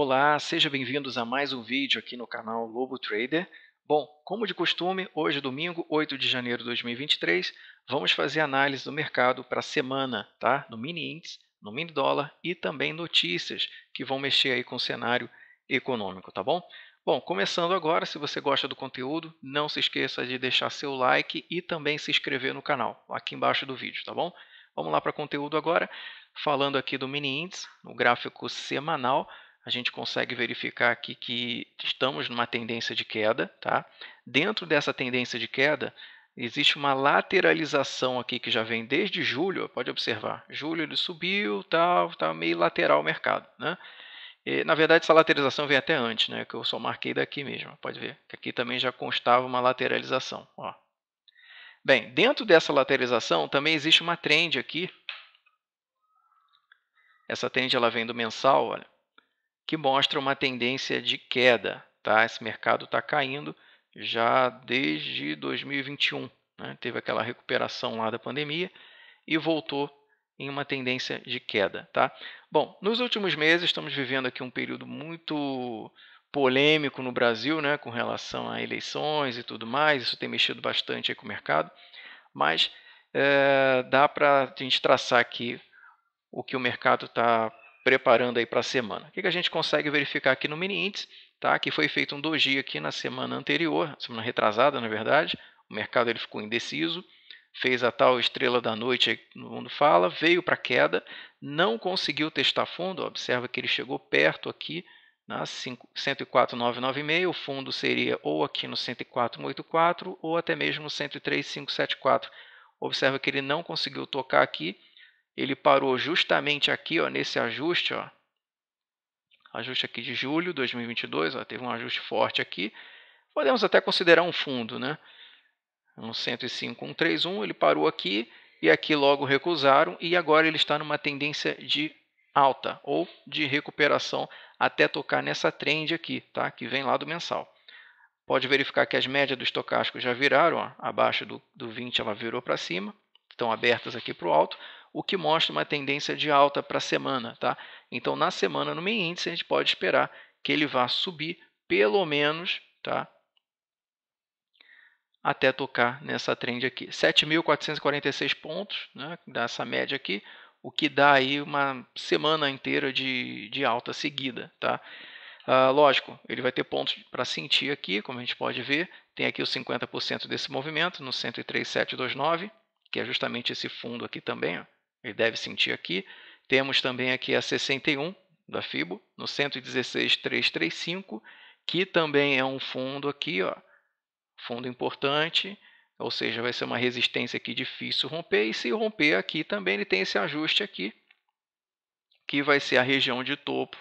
Olá, sejam bem-vindos a mais um vídeo aqui no canal Lobo Trader. Bom, como de costume, hoje domingo, 8 de janeiro de 2023, vamos fazer análise do mercado para a semana, tá? No mini índice, no mini dólar e também notícias que vão mexer aí com o cenário econômico, tá bom? Bom, começando agora, se você gosta do conteúdo, não se esqueça de deixar seu like e também se inscrever no canal, aqui embaixo do vídeo, tá bom? Vamos lá para conteúdo agora, falando aqui do mini índice, no gráfico semanal a gente consegue verificar aqui que estamos numa tendência de queda. Tá? Dentro dessa tendência de queda, existe uma lateralização aqui que já vem desde julho, pode observar. Julho ele subiu, tal, tá, tá meio lateral o mercado, né? E, na verdade, essa lateralização vem até antes, né? Que eu só marquei daqui mesmo, pode ver. Que aqui também já constava uma lateralização, ó. Bem, dentro dessa lateralização também existe uma trend aqui. Essa trend ela vem do mensal, olha que mostra uma tendência de queda. Tá? Esse mercado está caindo já desde 2021. Né? Teve aquela recuperação lá da pandemia e voltou em uma tendência de queda. Tá? Bom, nos últimos meses estamos vivendo aqui um período muito polêmico no Brasil, né, com relação a eleições e tudo mais. Isso tem mexido bastante com o mercado, mas é, dá para a gente traçar aqui o que o mercado está preparando aí para a semana. O que, que a gente consegue verificar aqui no mini índice, tá? Que foi feito um doji aqui na semana anterior, semana retrasada, na verdade. O mercado ele ficou indeciso, fez a tal estrela da noite, aí no mundo fala, veio para queda, não conseguiu testar fundo, observa que ele chegou perto aqui na né, 104,996, o fundo seria ou aqui no 104,84 ou até mesmo no 103,574. Observa que ele não conseguiu tocar aqui, ele parou justamente aqui, ó, nesse ajuste, ó, ajuste aqui de julho de 2022, ó, teve um ajuste forte aqui. Podemos até considerar um fundo, né? Um 105,131, ele parou aqui e aqui logo recusaram e agora ele está numa tendência de alta ou de recuperação até tocar nessa trend aqui, tá? Que vem lá do mensal. Pode verificar que as médias do estocástico já viraram, ó, abaixo do, do 20 ela virou para cima, estão abertas aqui para o alto o que mostra uma tendência de alta para a semana. Tá? Então, na semana, no meio índice, a gente pode esperar que ele vá subir pelo menos tá? até tocar nessa trend aqui. 7.446 pontos, né? dá essa média aqui, o que dá aí uma semana inteira de, de alta seguida. Tá? Ah, lógico, ele vai ter pontos para sentir aqui, como a gente pode ver, tem aqui os 50% desse movimento no 103,729, que é justamente esse fundo aqui também, ó. Ele deve sentir aqui. Temos também aqui a 61 da FIBO, no 116335, que também é um fundo aqui, ó, fundo importante, ou seja, vai ser uma resistência aqui difícil romper, e se romper aqui também ele tem esse ajuste aqui, que vai ser a região de topo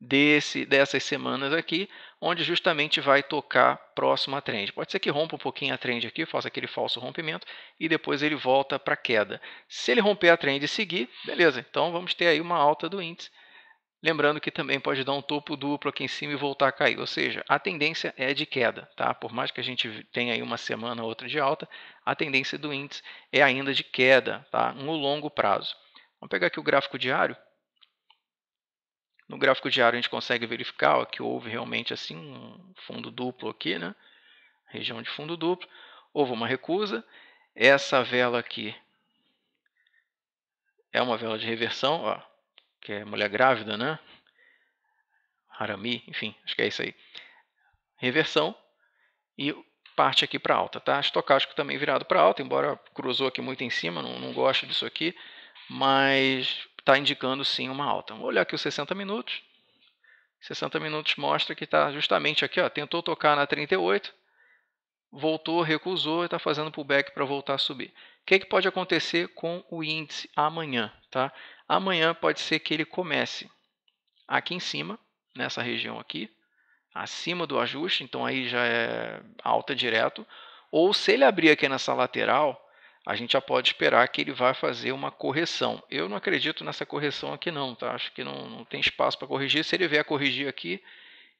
desse dessas semanas aqui, onde justamente vai tocar próximo à trend. Pode ser que rompa um pouquinho a trend aqui, faça aquele falso rompimento e depois ele volta para queda. Se ele romper a trend e seguir, beleza, então vamos ter aí uma alta do índice. Lembrando que também pode dar um topo duplo aqui em cima e voltar a cair, ou seja, a tendência é de queda, tá? Por mais que a gente tenha aí uma semana ou outra de alta, a tendência do índice é ainda de queda, tá? No longo prazo. Vamos pegar aqui o gráfico diário. No gráfico diário a gente consegue verificar ó, que houve realmente assim um fundo duplo aqui, né? região de fundo duplo, houve uma recusa, essa vela aqui é uma vela de reversão, ó, que é mulher grávida, né? Harami, enfim, acho que é isso aí. Reversão e parte aqui para alta, tá? Estocástico também virado para alta, embora cruzou aqui muito em cima, não, não gosto disso aqui, mas está indicando sim uma alta. Vou olhar aqui os 60 minutos. 60 minutos mostra que está justamente aqui, ó, tentou tocar na 38, voltou, recusou e está fazendo pullback para voltar a subir. O que, que pode acontecer com o índice amanhã? Tá? Amanhã pode ser que ele comece aqui em cima, nessa região aqui, acima do ajuste, então aí já é alta direto. Ou se ele abrir aqui nessa lateral, a gente já pode esperar que ele vai fazer uma correção. Eu não acredito nessa correção aqui não, tá? Acho que não, não tem espaço para corrigir. Se ele vier corrigir aqui,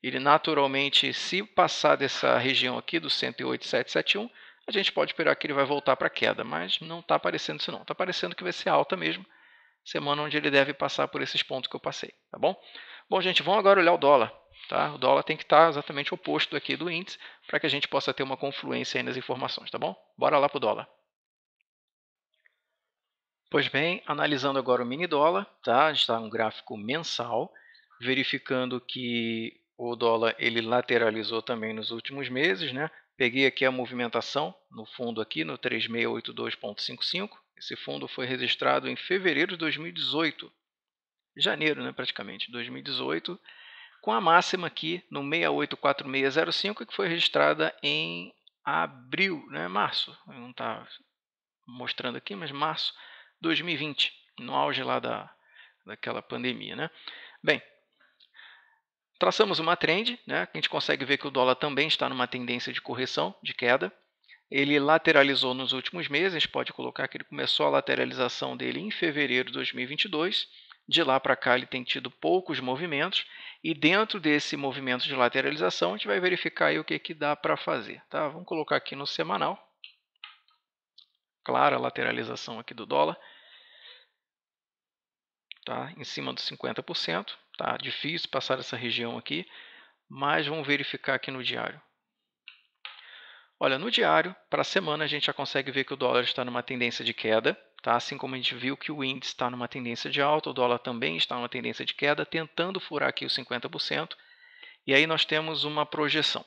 ele naturalmente, se passar dessa região aqui do 108,771, a gente pode esperar que ele vai voltar para queda, mas não está aparecendo isso não. Está aparecendo que vai ser alta mesmo, semana onde ele deve passar por esses pontos que eu passei, tá bom? Bom, gente, vamos agora olhar o dólar. Tá? O dólar tem que estar tá exatamente oposto aqui do índice para que a gente possa ter uma confluência nas informações, tá bom? Bora lá para o dólar. Pois bem, analisando agora o mini dólar, tá? está um gráfico mensal, verificando que o dólar ele lateralizou também nos últimos meses, né? Peguei aqui a movimentação no fundo aqui no 3682.55. Esse fundo foi registrado em fevereiro de 2018, janeiro, né, praticamente, 2018, com a máxima aqui no 684605 que foi registrada em abril, né, março. Não está mostrando aqui, mas março 2020, no auge lá da, daquela pandemia. Né? Bem, traçamos uma trend, né? a gente consegue ver que o dólar também está numa tendência de correção, de queda. Ele lateralizou nos últimos meses, a gente pode colocar que ele começou a lateralização dele em fevereiro de 2022. De lá para cá ele tem tido poucos movimentos e dentro desse movimento de lateralização a gente vai verificar aí o que, que dá para fazer. Tá? Vamos colocar aqui no semanal. Clara lateralização aqui do dólar tá? em cima dos 50%. Tá? Difícil passar essa região aqui, mas vamos verificar aqui no diário. Olha, no diário, para a semana, a gente já consegue ver que o dólar está numa tendência de queda, tá? assim como a gente viu que o índice está numa tendência de alta, o dólar também está numa tendência de queda, tentando furar aqui os 50%, e aí nós temos uma projeção.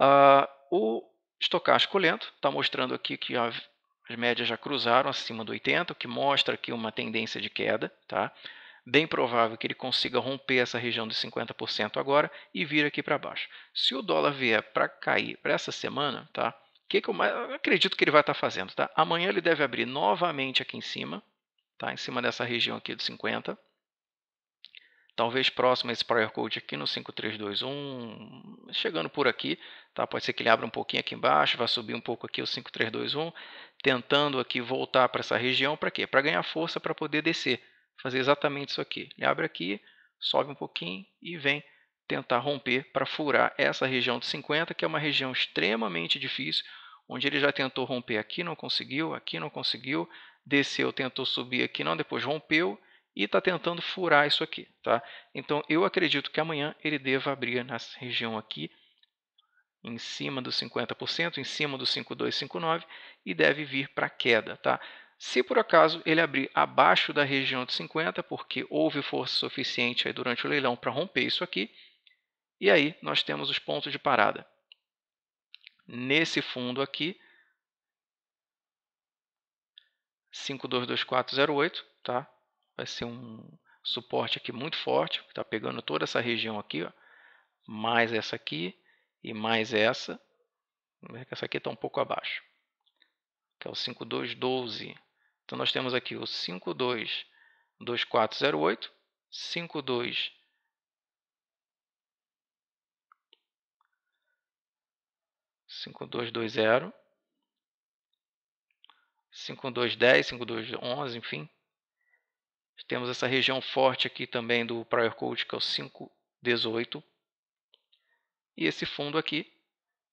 Uh, o estocástico lento está mostrando aqui que as médias já cruzaram acima do 80, o que mostra aqui uma tendência de queda, tá? Bem provável que ele consiga romper essa região de 50% agora e vir aqui para baixo. Se o dólar vier para cair para essa semana, tá? O que, que eu mais acredito que ele vai estar tá fazendo, tá? Amanhã ele deve abrir novamente aqui em cima, tá? Em cima dessa região aqui de 50 talvez próximo a esse prior code aqui no 5321, chegando por aqui, tá? Pode ser que ele abra um pouquinho aqui embaixo, vai subir um pouco aqui o 5321, tentando aqui voltar para essa região para quê? Para ganhar força para poder descer, fazer exatamente isso aqui. Ele abre aqui, sobe um pouquinho e vem tentar romper para furar essa região de 50, que é uma região extremamente difícil, onde ele já tentou romper aqui, não conseguiu, aqui não conseguiu, desceu, tentou subir aqui, não, depois rompeu e está tentando furar isso aqui. Tá? Então, eu acredito que amanhã ele deva abrir nessa região aqui em cima dos 50%, em cima dos 5,259 e deve vir para queda. Tá? Se por acaso ele abrir abaixo da região de 50, porque houve força suficiente aí durante o leilão para romper isso aqui, e aí nós temos os pontos de parada. Nesse fundo aqui, 522408, tá? Vai ser um suporte aqui muito forte, está pegando toda essa região aqui, ó, mais essa aqui, e mais essa, que essa aqui está um pouco abaixo, que é o 5212. Então nós temos aqui o 522408, 52 5220 5210, 5211, enfim. Temos essa região forte aqui também do prior code, que é o 518 e esse fundo aqui,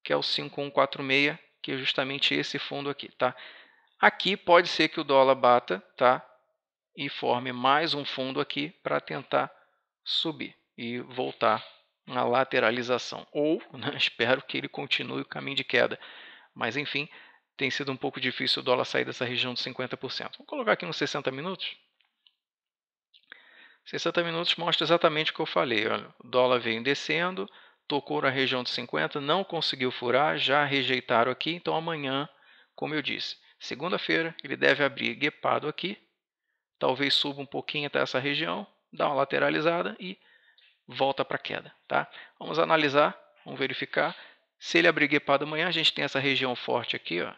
que é o 5146, que é justamente esse fundo aqui, tá? Aqui pode ser que o dólar bata, tá? E forme mais um fundo aqui para tentar subir e voltar na lateralização. Ou, né, espero que ele continue o caminho de queda. Mas, enfim, tem sido um pouco difícil o dólar sair dessa região de 50%. Vou colocar aqui nos 60 minutos. 60 minutos mostra exatamente o que eu falei. Olha, o dólar vem descendo, tocou na região de 50, não conseguiu furar, já rejeitaram aqui, então amanhã, como eu disse, segunda-feira ele deve abrir guepado aqui, talvez suba um pouquinho até essa região, dá uma lateralizada e volta para queda, tá? Vamos analisar, vamos verificar. Se ele abrir guepado amanhã, a gente tem essa região forte aqui, ó,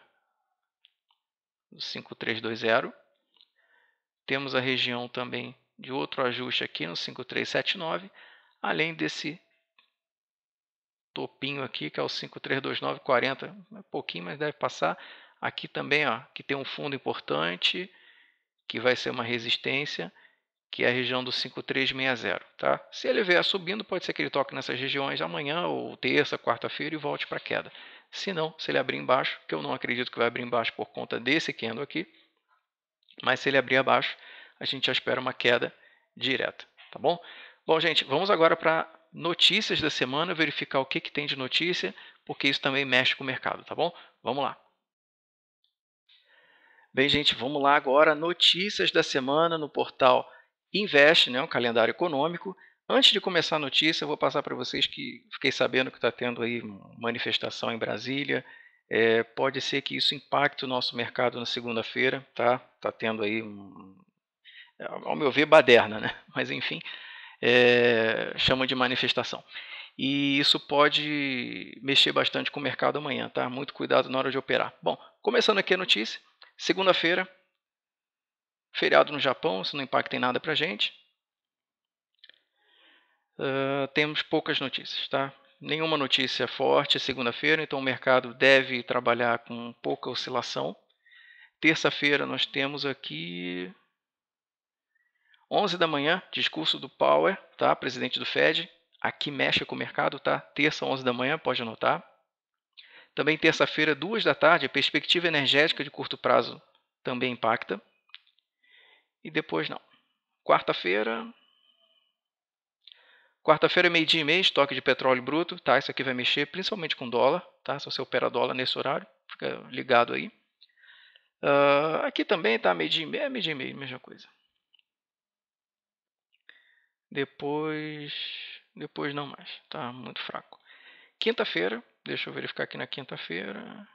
5320. Temos a região também de outro ajuste aqui no 5379, além desse topinho aqui, que é o 532940, é pouquinho, mas deve passar. Aqui também, ó, que tem um fundo importante, que vai ser uma resistência, que é a região do 5360, tá? Se ele vier subindo, pode ser que ele toque nessas regiões amanhã ou terça, quarta-feira e volte para queda. Se não, se ele abrir embaixo, que eu não acredito que vai abrir embaixo por conta desse candle aqui, mas se ele abrir abaixo, a gente já espera uma queda direta, tá bom? Bom, gente, vamos agora para notícias da semana, verificar o que, que tem de notícia, porque isso também mexe com o mercado, tá bom? Vamos lá. Bem, gente, vamos lá agora. Notícias da semana no portal Invest, né, um calendário econômico. Antes de começar a notícia, eu vou passar para vocês que fiquei sabendo que está tendo aí manifestação em Brasília. É, pode ser que isso impacte o nosso mercado na segunda-feira, tá? Está tendo aí, um, ao meu ver, baderna, né? Mas enfim, é, de manifestação. E isso pode mexer bastante com o mercado amanhã, tá? Muito cuidado na hora de operar. Bom, começando aqui a notícia, segunda-feira, feriado no Japão, isso não impacta em nada pra gente. Uh, temos poucas notícias, tá? Nenhuma notícia forte segunda-feira, então o mercado deve trabalhar com pouca oscilação. Terça-feira nós temos aqui 11 da manhã, discurso do Power, tá? Presidente do Fed. Aqui mexe com o mercado, tá? Terça, 11 da manhã, pode anotar. Também terça-feira, 2 da tarde, a perspectiva energética de curto prazo também impacta. E depois não. Quarta-feira. Quarta-feira, meio-dia e meio, estoque de petróleo bruto, tá? Isso aqui vai mexer principalmente com dólar, tá? Se você opera dólar nesse horário, fica ligado aí. Uh, aqui também tá meio-dia e meio, meio-dia e meio, mesma coisa. Depois. Depois não mais. Tá muito fraco. Quinta-feira. Deixa eu verificar aqui na quinta-feira.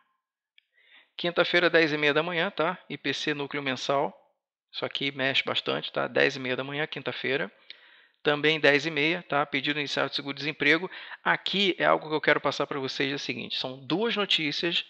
Quinta-feira, 10h30 da manhã, tá? IPC núcleo mensal. Isso aqui mexe bastante, tá? 10h30 da manhã, quinta-feira. Também 10h30, tá? Pedido inicial de seguro-desemprego. Aqui é algo que eu quero passar para vocês: é o seguinte: são duas notícias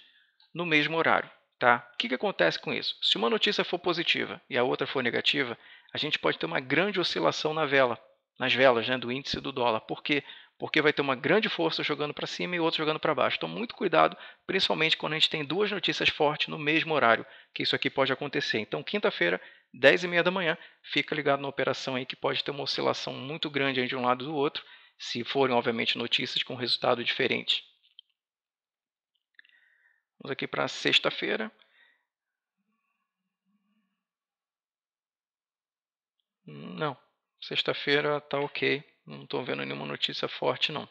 no mesmo horário. Tá? O que, que acontece com isso? Se uma notícia for positiva e a outra for negativa, a gente pode ter uma grande oscilação na vela nas velas né, do índice do dólar. Por quê? Porque vai ter uma grande força jogando para cima e outra jogando para baixo. Então, muito cuidado, principalmente quando a gente tem duas notícias fortes no mesmo horário, que isso aqui pode acontecer. Então, quinta-feira, 10 e meia da manhã, fica ligado na operação aí que pode ter uma oscilação muito grande aí de um lado e do outro, se forem, obviamente, notícias com resultado diferente. Vamos aqui para sexta-feira. Não, Sexta-feira tá ok. Não estou vendo nenhuma notícia forte, não.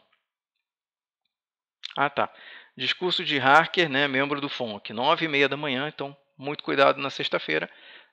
Ah, tá. Discurso de hacker, né, membro do FONC, 9 e meia da manhã, então muito cuidado na sexta-feira,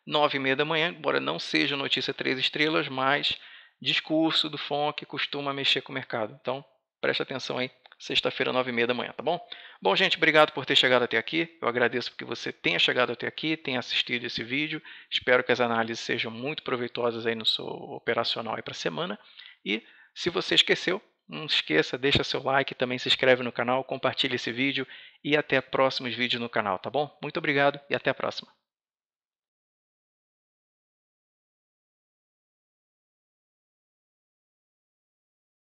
9 e meia da manhã, embora não seja notícia três estrelas, mas discurso do FONC costuma mexer com o mercado. Então, preste atenção aí sexta-feira, nove e meia da manhã, tá bom? Bom, gente, obrigado por ter chegado até aqui. Eu agradeço que você tenha chegado até aqui, tenha assistido esse vídeo. Espero que as análises sejam muito proveitosas aí no seu operacional aí para a semana. E se você esqueceu, não esqueça, deixa seu like, também se inscreve no canal, compartilha esse vídeo e até próximos vídeos no canal, tá bom? Muito obrigado e até a próxima.